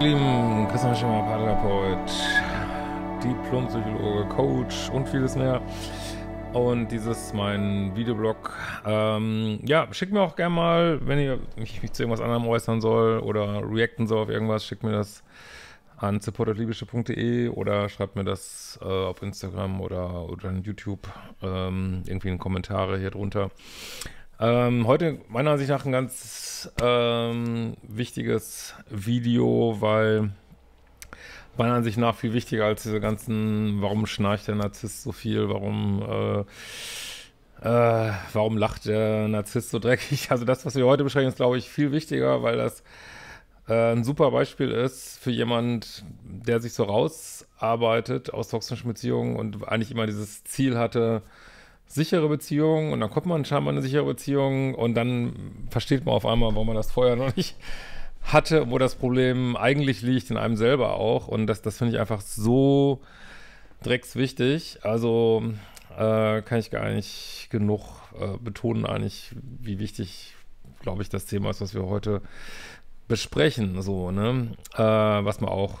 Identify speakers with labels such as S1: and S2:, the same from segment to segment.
S1: Lieben Christian Schimmer, Paartherapeut, Diplompsychologe, Coach und vieles mehr. Und dieses mein Videoblog. Ähm, ja, schickt mir auch gerne mal, wenn ihr mich, mich, zu irgendwas anderem äußern soll oder reacten soll auf irgendwas, schickt mir das an supportatlibische.de oder schreibt mir das äh, auf Instagram oder, oder in YouTube ähm, irgendwie in Kommentare hier drunter. Ähm, heute meiner Ansicht nach ein ganz ähm, wichtiges Video, weil meiner Ansicht nach viel wichtiger als diese ganzen, warum schnarcht der Narzisst so viel, warum äh, äh, warum lacht der Narzisst so dreckig? Also das, was wir heute besprechen, ist, glaube ich, viel wichtiger, weil das äh, ein super Beispiel ist für jemand, der sich so rausarbeitet aus toxischen Beziehungen und eigentlich immer dieses Ziel hatte, sichere Beziehung und dann kommt man scheinbar in eine sichere Beziehung und dann versteht man auf einmal, warum man das vorher noch nicht hatte, wo das Problem eigentlich liegt in einem selber auch. Und das, das finde ich einfach so dreckswichtig. Also äh, kann ich gar nicht genug äh, betonen, eigentlich, wie wichtig, glaube ich, das Thema ist, was wir heute besprechen, so, ne? Äh, was man auch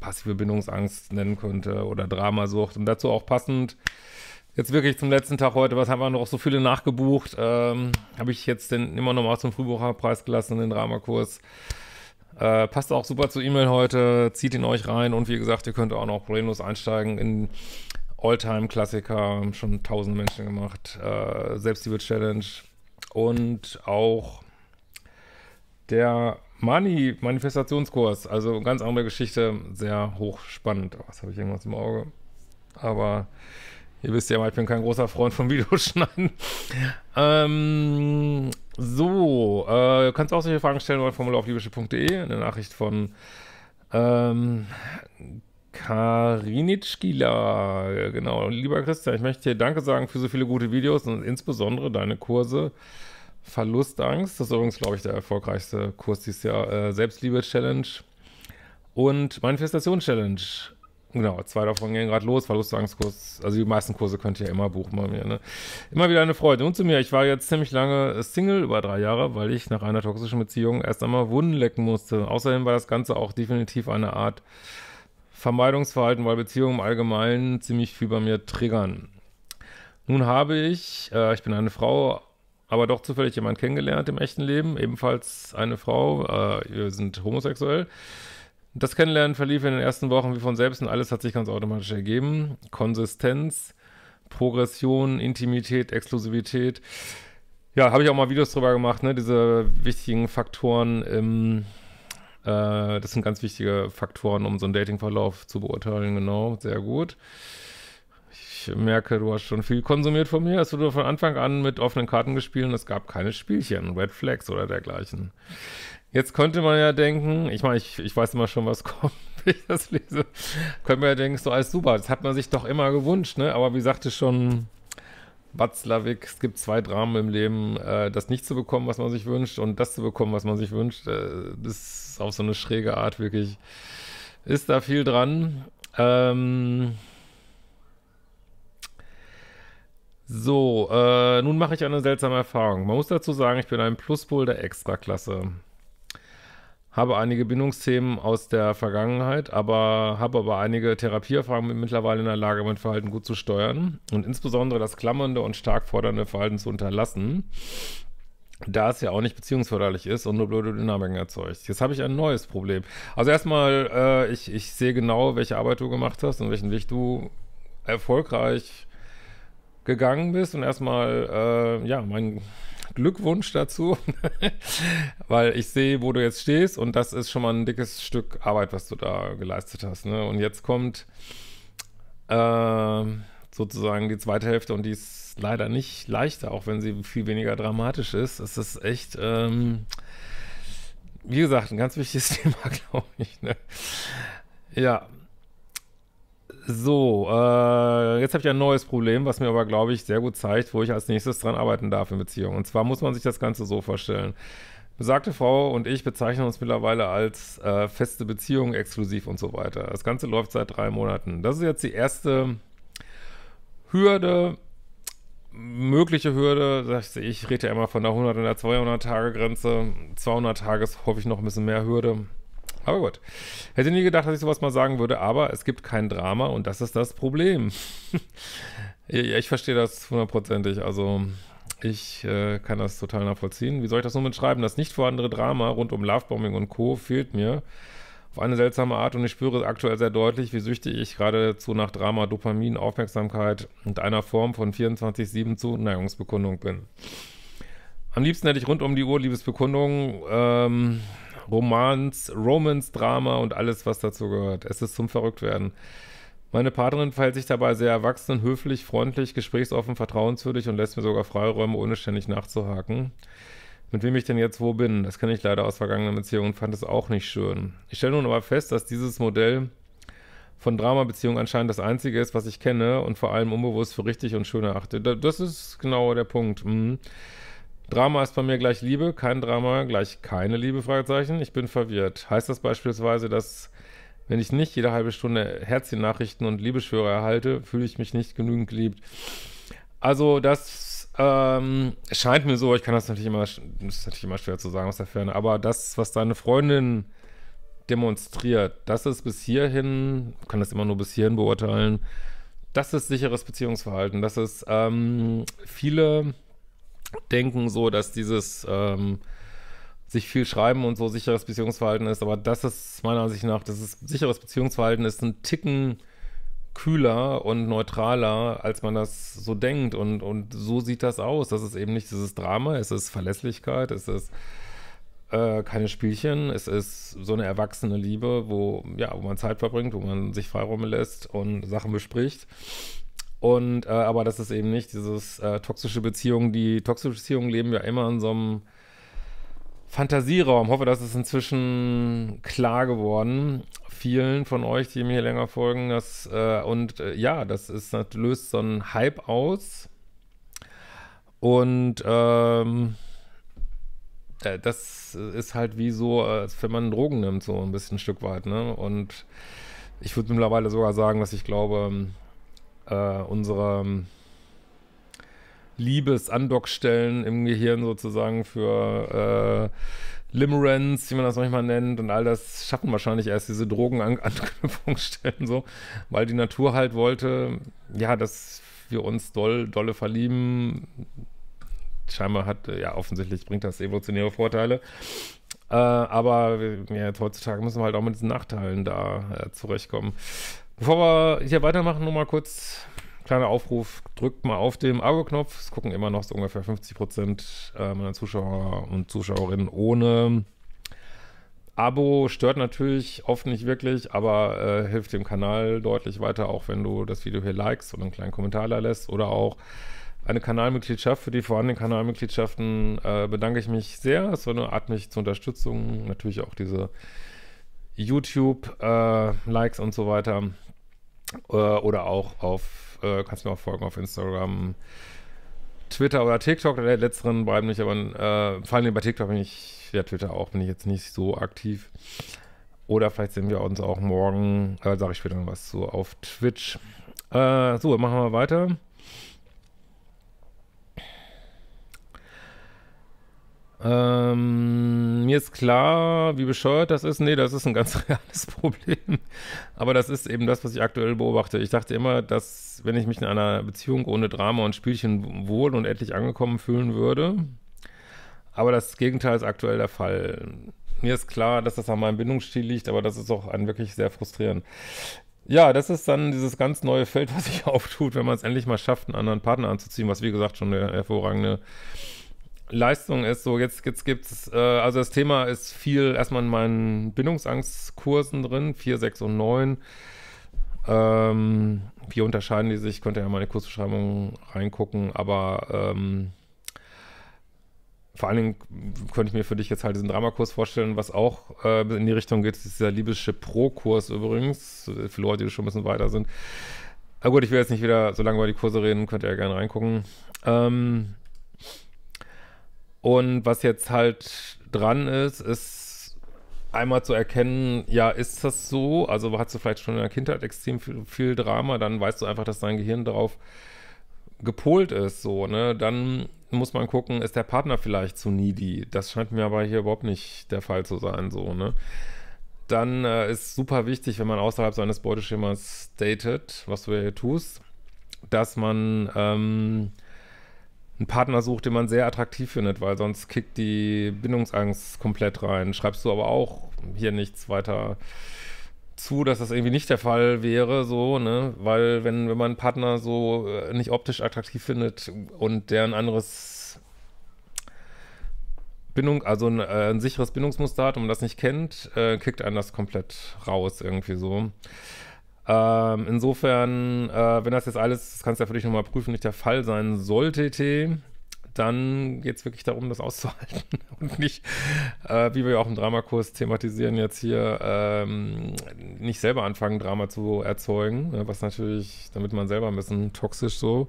S1: passive Bindungsangst nennen könnte oder Dramasucht. Und dazu auch passend jetzt wirklich zum letzten Tag heute, was haben wir noch so viele nachgebucht? Ähm, Habe ich jetzt den immer noch mal zum Frühbucherpreis gelassen, den Dramakurs. Äh, passt auch super zu E-Mail heute, zieht ihn euch rein und wie gesagt, ihr könnt auch noch problemlos einsteigen in Alltime-Klassiker, schon tausende Menschen gemacht, äh, Selbstliebe-Challenge und auch der Money Manifestationskurs, also ganz andere Geschichte, sehr hochspannend. Was habe ich irgendwas im Auge? Aber Ihr wisst ja mal, ich bin kein großer Freund von Videoschneiden. ähm, so, äh, du kannst auch solche Fragen stellen oder Formular auf liebische.de. Eine Nachricht von ähm, Karinitschkila. Genau, lieber Christian, ich möchte dir Danke sagen für so viele gute Videos und insbesondere deine Kurse. Verlustangst, das ist übrigens, glaube ich, der erfolgreichste Kurs dieses Jahr. Äh, Selbstliebe-Challenge und Manifestation-Challenge. Genau, zwei davon gehen gerade los, Verlustangst-Kurs, also die meisten Kurse könnt ihr ja immer buchen bei mir, ne? Immer wieder eine Freude. Und zu mir, ich war jetzt ziemlich lange Single, über drei Jahre, weil ich nach einer toxischen Beziehung erst einmal Wunden lecken musste. Außerdem war das Ganze auch definitiv eine Art Vermeidungsverhalten, weil Beziehungen im Allgemeinen ziemlich viel bei mir triggern. Nun habe ich, äh, ich bin eine Frau, aber doch zufällig jemanden kennengelernt im echten Leben, ebenfalls eine Frau, äh, wir sind homosexuell. Das Kennenlernen verlief in den ersten Wochen wie von selbst und alles hat sich ganz automatisch ergeben. Konsistenz, Progression, Intimität, Exklusivität. Ja, habe ich auch mal Videos drüber gemacht, ne? Diese wichtigen Faktoren im, äh, das sind ganz wichtige Faktoren, um so einen Datingverlauf zu beurteilen, genau. Sehr gut. Ich merke, du hast schon viel konsumiert von mir. Hast du von Anfang an mit offenen Karten gespielt und es gab keine Spielchen, Red Flags oder dergleichen. Jetzt könnte man ja denken, ich meine, ich, ich weiß immer schon, was kommt, wenn ich das lese. Könnte man ja denken, so alles super, das hat man sich doch immer gewünscht, ne? Aber wie sagte schon Watzlawick, es gibt zwei Dramen im Leben, äh, das nicht zu bekommen, was man sich wünscht und das zu bekommen, was man sich wünscht, äh, das ist auf so eine schräge Art wirklich, ist da viel dran. Ähm, so, äh, nun mache ich eine seltsame Erfahrung. Man muss dazu sagen, ich bin ein Pluspol der Extraklasse habe einige Bindungsthemen aus der Vergangenheit, aber habe aber einige Therapieerfahrungen mittlerweile in der Lage, mein Verhalten gut zu steuern und insbesondere das klammernde und stark fordernde Verhalten zu unterlassen, da es ja auch nicht beziehungsförderlich ist und nur blöde Dynamiken erzeugt. Jetzt habe ich ein neues Problem. Also erstmal, äh, ich, ich sehe genau, welche Arbeit du gemacht hast und welchen Weg du erfolgreich gegangen bist und erstmal, äh, ja, mein Glückwunsch dazu, weil ich sehe, wo du jetzt stehst und das ist schon mal ein dickes Stück Arbeit, was du da geleistet hast. Ne? Und jetzt kommt äh, sozusagen die zweite Hälfte und die ist leider nicht leichter, auch wenn sie viel weniger dramatisch ist. Es ist echt, ähm, wie gesagt, ein ganz wichtiges Thema, glaube ich. Ne? Ja, so, äh, jetzt habe ich ein neues Problem, was mir aber, glaube ich, sehr gut zeigt, wo ich als nächstes dran arbeiten darf in Beziehungen. Und zwar muss man sich das Ganze so vorstellen. Besagte Frau und ich bezeichnen uns mittlerweile als äh, feste Beziehung, exklusiv und so weiter. Das Ganze läuft seit drei Monaten. Das ist jetzt die erste Hürde, mögliche Hürde. Ich rede ja immer von der 100- und der 200-Tage-Grenze. 200 Tage ist hoffe ich, noch ein bisschen mehr Hürde. Aber gut. Hätte nie gedacht, dass ich sowas mal sagen würde, aber es gibt kein Drama und das ist das Problem. ja, ich verstehe das hundertprozentig. Also, ich äh, kann das total nachvollziehen. Wie soll ich das nun mitschreiben? Das nicht vorhandene Drama rund um Lovebombing und Co. fehlt mir auf eine seltsame Art und ich spüre aktuell sehr deutlich, wie süchtig ich geradezu nach Drama, Dopamin, Aufmerksamkeit und einer Form von 24-7 Zuneigungsbekundung bin. Am liebsten hätte ich rund um die Uhr Liebesbekundungen. Ähm, Romans, Romance, Drama und alles, was dazu gehört. Es ist zum Verrücktwerden. Meine Partnerin verhält sich dabei sehr erwachsen, höflich, freundlich, gesprächsoffen, vertrauenswürdig und lässt mir sogar Freiräume, ohne ständig nachzuhaken. Mit wem ich denn jetzt wo bin, das kenne ich leider aus vergangenen Beziehungen und fand es auch nicht schön. Ich stelle nun aber fest, dass dieses Modell von Drama-Beziehungen anscheinend das einzige ist, was ich kenne und vor allem unbewusst für richtig und schön erachte. Das ist genau der Punkt. Mhm. Drama ist bei mir gleich Liebe, kein Drama gleich keine Liebe, Fragezeichen. Ich bin verwirrt. Heißt das beispielsweise, dass wenn ich nicht jede halbe Stunde Herzchen-Nachrichten und Liebeschwörer erhalte, fühle ich mich nicht genügend geliebt? Also das ähm, scheint mir so, ich kann das natürlich immer, das ist natürlich immer schwer zu sagen aus der Ferne, aber das, was deine Freundin demonstriert, das ist bis hierhin, kann das immer nur bis hierhin beurteilen, das ist sicheres Beziehungsverhalten. Das ist ähm, viele denken, so dass dieses ähm, sich viel schreiben und so sicheres Beziehungsverhalten ist, aber das ist meiner Ansicht nach, dass ist sicheres Beziehungsverhalten ist ein Ticken kühler und neutraler, als man das so denkt und, und so sieht das aus. Das ist eben nicht dieses Drama, es ist Verlässlichkeit, es ist äh, keine Spielchen, es ist so eine erwachsene Liebe, wo, ja, wo man Zeit verbringt, wo man sich Freiräume lässt und Sachen bespricht und äh, aber das ist eben nicht dieses äh, toxische Beziehung. Die toxische Beziehung leben wir immer in so einem Fantasieraum. Hoffe, das ist inzwischen klar geworden. Vielen von euch, die mir hier länger folgen, das äh, und äh, ja, das ist das löst so einen Hype aus. Und ähm, äh, das ist halt wie so, als wenn man Drogen nimmt, so ein bisschen ein Stück weit, ne? Und ich würde mittlerweile sogar sagen, dass ich glaube, äh, unserer ähm, Liebes-Andockstellen im Gehirn sozusagen für äh, Limerence, wie man das manchmal nennt, und all das schaffen wahrscheinlich erst diese Drogenanknüpfungsstellen so, weil die Natur halt wollte, ja, dass wir uns doll, dolle verlieben. Scheinbar hat, äh, ja, offensichtlich bringt das evolutionäre Vorteile. Äh, aber ja, jetzt heutzutage müssen wir halt auch mit diesen Nachteilen da äh, zurechtkommen. Bevor wir hier weitermachen, nur mal kurz kleiner Aufruf, drückt mal auf den Abo-Knopf. Es gucken immer noch so ungefähr 50 Prozent äh, meiner Zuschauer und Zuschauerinnen ohne Abo. Stört natürlich oft nicht wirklich, aber äh, hilft dem Kanal deutlich weiter, auch wenn du das Video hier likest und einen kleinen Kommentar da lässt oder auch eine Kanalmitgliedschaft. Für die vorhandenen Kanalmitgliedschaften äh, bedanke ich mich sehr. Es war eine Art mich zur Unterstützung. Natürlich auch diese YouTube-Likes äh, und so weiter. Äh, oder auch auf, äh, kannst mir auch folgen auf Instagram, Twitter oder TikTok. Der letzteren beiden nicht, aber äh, vor allem bei TikTok bin ich, ja, Twitter auch, bin ich jetzt nicht so aktiv. Oder vielleicht sehen wir uns auch morgen, äh, sage ich später noch was zu, auf Twitch. Äh, so, machen wir weiter. Ähm, mir ist klar, wie bescheuert das ist. Nee, das ist ein ganz reales Problem. Aber das ist eben das, was ich aktuell beobachte. Ich dachte immer, dass wenn ich mich in einer Beziehung ohne Drama und Spielchen wohl und endlich angekommen fühlen würde. Aber das Gegenteil ist aktuell der Fall. Mir ist klar, dass das an meinem Bindungsstil liegt, aber das ist auch ein wirklich sehr frustrierend. Ja, das ist dann dieses ganz neue Feld, was sich auftut, wenn man es endlich mal schafft, einen anderen Partner anzuziehen, was wie gesagt schon eine hervorragende Leistung ist so, jetzt, jetzt gibt es, äh, also das Thema ist viel erstmal in meinen Bindungsangstkursen drin, 4, 6 und 9. Ähm, wie unterscheiden die sich? Könnt ihr ja mal in die Kursbeschreibung reingucken, aber ähm, vor allen Dingen könnte ich mir für dich jetzt halt diesen Dramakurs vorstellen, was auch äh, in die Richtung geht, ist dieser libysche Pro-Kurs übrigens, für Leute, die schon ein bisschen weiter sind. Aber gut, ich will jetzt nicht wieder so lange über die Kurse reden, könnt ihr ja gerne reingucken. Ähm, und was jetzt halt dran ist, ist einmal zu erkennen, ja, ist das so? Also hast du vielleicht schon in der Kindheit extrem viel, viel Drama, dann weißt du einfach, dass dein Gehirn darauf gepolt ist, so, ne? Dann muss man gucken, ist der Partner vielleicht zu needy? Das scheint mir aber hier überhaupt nicht der Fall zu sein, so, ne? Dann äh, ist super wichtig, wenn man außerhalb seines Beuteschemas datet, was du ja hier tust, dass man ähm, einen Partner sucht, den man sehr attraktiv findet, weil sonst kickt die Bindungsangst komplett rein. Schreibst du aber auch hier nichts weiter zu, dass das irgendwie nicht der Fall wäre, so, ne? Weil wenn, wenn man einen Partner so äh, nicht optisch attraktiv findet und der ein anderes Bindung, also ein, äh, ein sicheres Bindungsmuster hat und man das nicht kennt, äh, kickt einen das komplett raus irgendwie so. Ähm, insofern, äh, wenn das jetzt alles, das kannst du ja für dich nochmal prüfen, nicht der Fall sein sollte, T, dann geht es wirklich darum, das auszuhalten und nicht, äh, wie wir ja auch im Dramakurs thematisieren, jetzt hier ähm, nicht selber anfangen, Drama zu erzeugen, ne, was natürlich, damit man selber ein bisschen toxisch so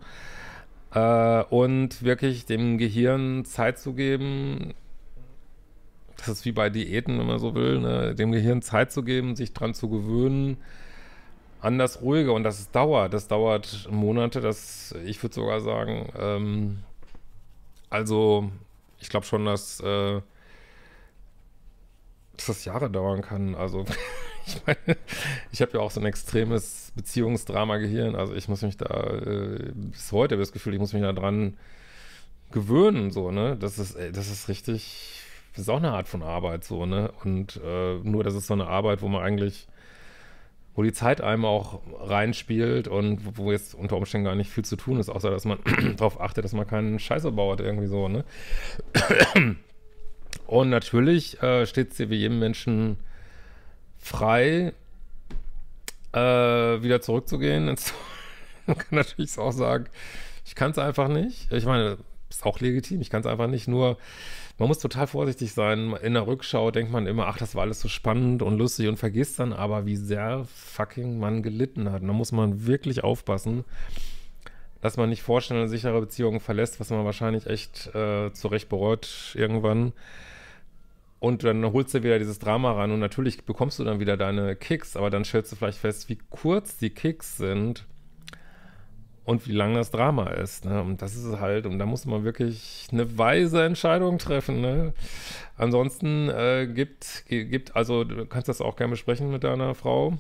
S1: äh, und wirklich dem Gehirn Zeit zu geben, das ist wie bei Diäten, wenn man so will, ne? dem Gehirn Zeit zu geben, sich dran zu gewöhnen, anders ruhiger und das dauert. Das dauert Monate, das, ich würde sogar sagen, ähm, also ich glaube schon, dass, äh, dass das Jahre dauern kann. Also ich meine, ich habe ja auch so ein extremes Beziehungsdrama-Gehirn. Also ich muss mich da, äh, bis heute habe ich das Gefühl, ich muss mich da dran gewöhnen, so, ne? Das ist, ey, das ist richtig, das ist auch eine Art von Arbeit, so, ne? Und äh, nur, das ist so eine Arbeit, wo man eigentlich wo die Zeit einem auch reinspielt und wo jetzt unter Umständen gar nicht viel zu tun ist, außer dass man darauf achtet, dass man keinen Scheiße baut, irgendwie so, ne? und natürlich äh, steht es dir wie jedem Menschen frei, äh, wieder zurückzugehen. Man kann natürlich auch sagen, ich kann es einfach nicht. Ich meine, ist auch legitim. Ich kann es einfach nicht nur, man muss total vorsichtig sein. In der Rückschau denkt man immer, ach, das war alles so spannend und lustig und vergisst dann aber, wie sehr fucking man gelitten hat. Und da muss man wirklich aufpassen, dass man nicht vorschnell eine sichere Beziehung verlässt, was man wahrscheinlich echt äh, zurecht bereut irgendwann. Und dann holst du wieder dieses Drama ran und natürlich bekommst du dann wieder deine Kicks, aber dann stellst du vielleicht fest, wie kurz die Kicks sind und wie lang das Drama ist. Ne? Und das ist halt, und da muss man wirklich eine weise Entscheidung treffen. Ne? Ansonsten äh, gibt, gibt, also du kannst das auch gerne besprechen mit deiner Frau,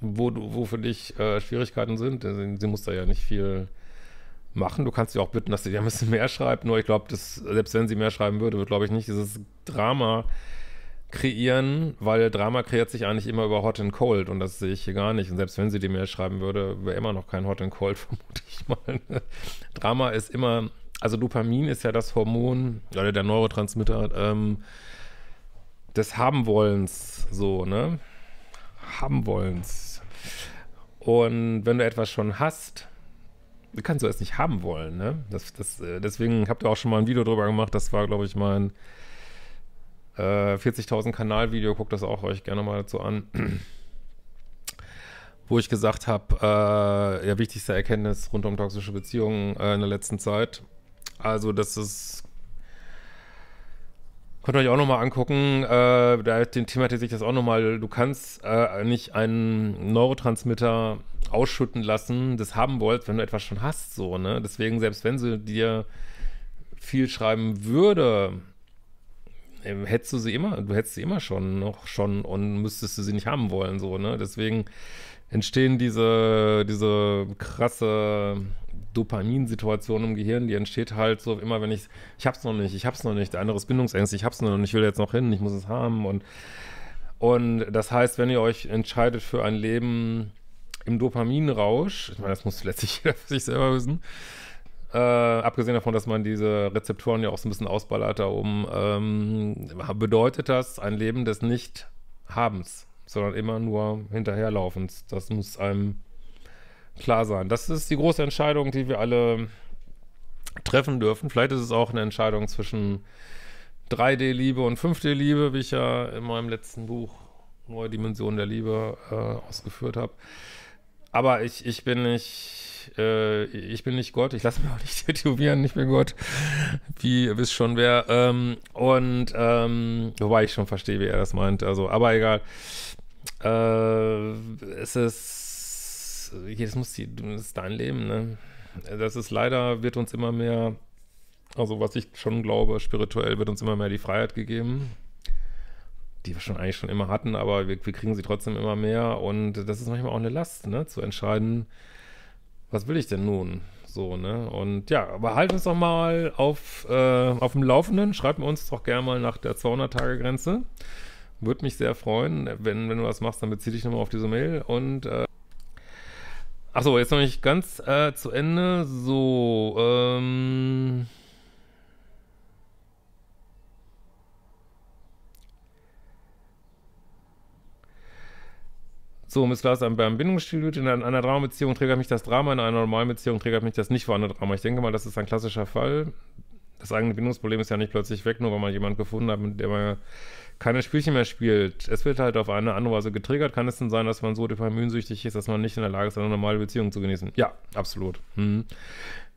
S1: wo, du, wo für dich äh, Schwierigkeiten sind. Sie, muss da ja nicht viel machen. Du kannst sie auch bitten, dass sie dir ein bisschen mehr schreibt. Nur ich glaube, selbst wenn sie mehr schreiben würde, wird, glaube ich, nicht dieses Drama kreieren, weil Drama kreiert sich eigentlich immer über Hot and Cold und das sehe ich hier gar nicht. Und selbst wenn sie die Mail schreiben würde, wäre immer noch kein Hot and Cold, vermute ich mal. Drama ist immer, also Dopamin ist ja das Hormon oder der Neurotransmitter ähm, des Habenwollens, so, ne? Habenwollens. Und wenn du etwas schon hast, kannst du es nicht haben wollen, ne? Das, das, äh, deswegen habt ihr auch schon mal ein Video drüber gemacht, das war, glaube ich, mein 40.000 äh, Kanalvideo, guckt das auch euch gerne mal dazu an. Wo ich gesagt habe, äh, ja, wichtigste Erkenntnis rund um toxische Beziehungen äh, in der letzten Zeit. Also, das ist Könnt ihr euch auch nochmal angucken, äh, da thematisiert sich das auch nochmal. Du kannst äh, nicht einen Neurotransmitter ausschütten lassen, das haben wollt, wenn du etwas schon hast, so, ne? Deswegen, selbst wenn sie dir viel schreiben würde, ähm, hättest du sie immer, du hättest sie immer schon noch schon und müsstest du sie nicht haben wollen, so, ne? Deswegen entstehen diese, diese krasse Dopaminsituation im Gehirn, die entsteht halt so immer, wenn ich, ich hab's noch nicht, ich hab's noch nicht, der andere ist bindungsängstlich, ich hab's noch nicht, ich will jetzt noch hin, ich muss es haben und, und das heißt, wenn ihr euch entscheidet für ein Leben im Dopaminrausch, ich meine, das muss letztlich jeder für sich selber wissen, äh, abgesehen davon, dass man diese Rezeptoren ja auch so ein bisschen ausballert da oben, ähm, bedeutet das ein Leben des Nicht-Habens, sondern immer nur hinterherlaufens. Das muss einem klar sein. Das ist die große Entscheidung, die wir alle treffen dürfen. Vielleicht ist es auch eine Entscheidung zwischen 3D-Liebe und 5D-Liebe, wie ich ja in meinem letzten Buch Neue Dimension der Liebe äh, ausgeführt habe. Aber ich, ich bin nicht äh, ich bin nicht Gott, ich lasse mich auch nicht tätowieren, ich bin Gott, wie ihr wisst schon wer. Ähm, und ähm, wobei ich schon verstehe, wie er das meint, also, aber egal. Äh, es ist, jedes muss die, das ist dein Leben, ne? Das ist leider, wird uns immer mehr, also was ich schon glaube, spirituell wird uns immer mehr die Freiheit gegeben die wir schon eigentlich schon immer hatten, aber wir, wir, kriegen sie trotzdem immer mehr. Und das ist manchmal auch eine Last, ne? zu entscheiden, was will ich denn nun? So, ne? Und ja, aber halt uns doch mal auf, äh, auf dem Laufenden. Schreibt uns doch gerne mal nach der 200-Tage-Grenze. Würde mich sehr freuen. Wenn, wenn du was machst, dann beziehe dich nochmal auf diese Mail. Und, äh, achso, jetzt noch nicht ganz äh, zu Ende. So, ähm, So, Missglas an beim Bindungsstillhüt. In einer anderen Beziehung triggert mich das Drama, in einer normalen Beziehung triggert mich das nicht vorhandene Drama. Ich denke mal, das ist ein klassischer Fall. Das eigene Bindungsproblem ist ja nicht plötzlich weg, nur weil man jemanden gefunden hat, mit dem man keine Spielchen mehr spielt. Es wird halt auf eine andere Weise getriggert. Kann es denn sein, dass man so dopaminsüchtig ist, dass man nicht in der Lage ist, eine normale Beziehung zu genießen? Ja, absolut. Mhm.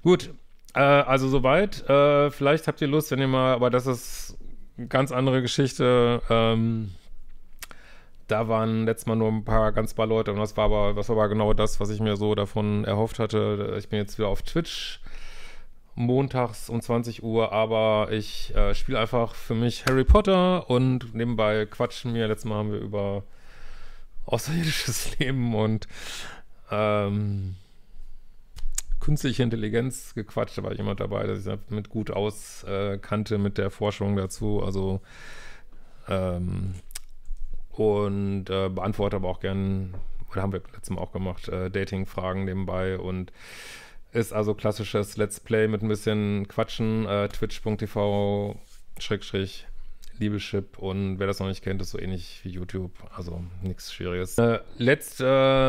S1: Gut, äh, also soweit. Äh, vielleicht habt ihr Lust, wenn ihr mal, aber das ist eine ganz andere Geschichte. Ähm, da waren letztes Mal nur ein paar ganz paar Leute und das war aber, das war aber genau das, was ich mir so davon erhofft hatte. Ich bin jetzt wieder auf Twitch montags um 20 Uhr, aber ich äh, spiele einfach für mich Harry Potter und nebenbei quatschen wir. Letztes Mal haben wir über außerirdisches Leben und ähm, künstliche Intelligenz gequatscht. Da war jemand dabei, der sich mit gut auskannte äh, mit der Forschung dazu. Also ähm, und äh, beantworte aber auch gern, oder haben wir letztes Mal auch gemacht, äh, Dating-Fragen nebenbei und ist also klassisches Let's Play mit ein bisschen Quatschen, äh, twitch.tv Schrägstrich Liebeschip und wer das noch nicht kennt, ist so ähnlich wie YouTube, also nichts Schwieriges. Äh, letzte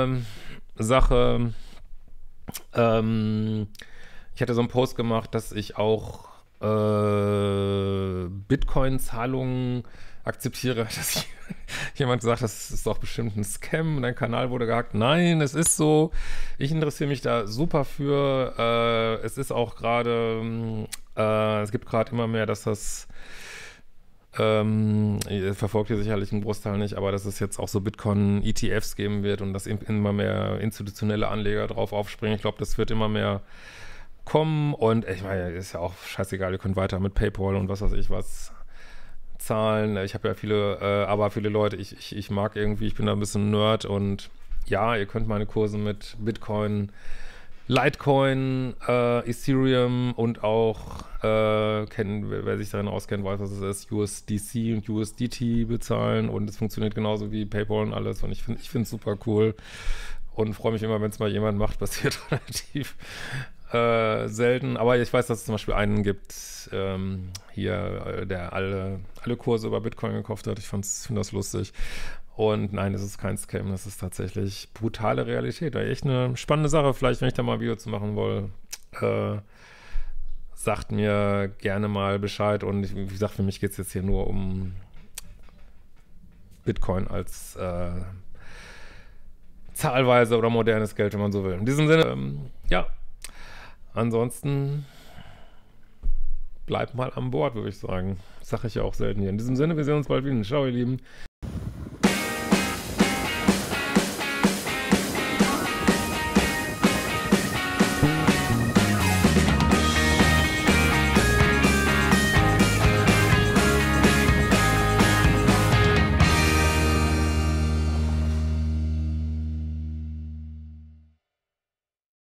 S1: ähm, Sache, ähm, ich hatte so einen Post gemacht, dass ich auch äh, Bitcoin-Zahlungen akzeptiere, dass jemand sagt, das ist doch bestimmt ein Scam, dein Kanal wurde gehackt. Nein, es ist so. Ich interessiere mich da super für. Äh, es ist auch gerade, mm, äh, es gibt gerade immer mehr, dass das ähm, verfolgt ihr sicherlich einen Großteil nicht, aber dass es jetzt auch so Bitcoin-ETFs geben wird und dass immer mehr institutionelle Anleger drauf aufspringen. Ich glaube, das wird immer mehr kommen und äh, ich meine, ist ja auch scheißegal, ihr könnt weiter mit PayPal und was weiß ich was Zahlen. Ich habe ja viele, äh, aber viele Leute, ich, ich, ich mag irgendwie, ich bin da ein bisschen Nerd und ja, ihr könnt meine Kurse mit Bitcoin, Litecoin, äh, Ethereum und auch, äh, kennen, wer sich darin auskennt, weiß, was es ist, USDC und USDT bezahlen und es funktioniert genauso wie PayPal und alles und ich finde es ich super cool und freue mich immer, wenn es mal jemand macht, passiert relativ äh, selten, aber ich weiß, dass es zum Beispiel einen gibt, ähm, hier, äh, der alle, alle Kurse über Bitcoin gekauft hat. Ich finde das lustig. Und nein, es ist kein Scam, das ist tatsächlich brutale Realität. Da echt eine spannende Sache. Vielleicht, wenn ich da mal ein Video zu machen will, äh, sagt mir gerne mal Bescheid. Und ich, wie gesagt, für mich geht es jetzt hier nur um Bitcoin als äh, zahlweise oder modernes Geld, wenn man so will. In diesem Sinne, ähm, ja ansonsten bleibt mal an Bord, würde ich sagen. Das sage ich ja auch selten hier. In diesem Sinne, wir sehen uns bald wieder. Ciao, ihr Lieben.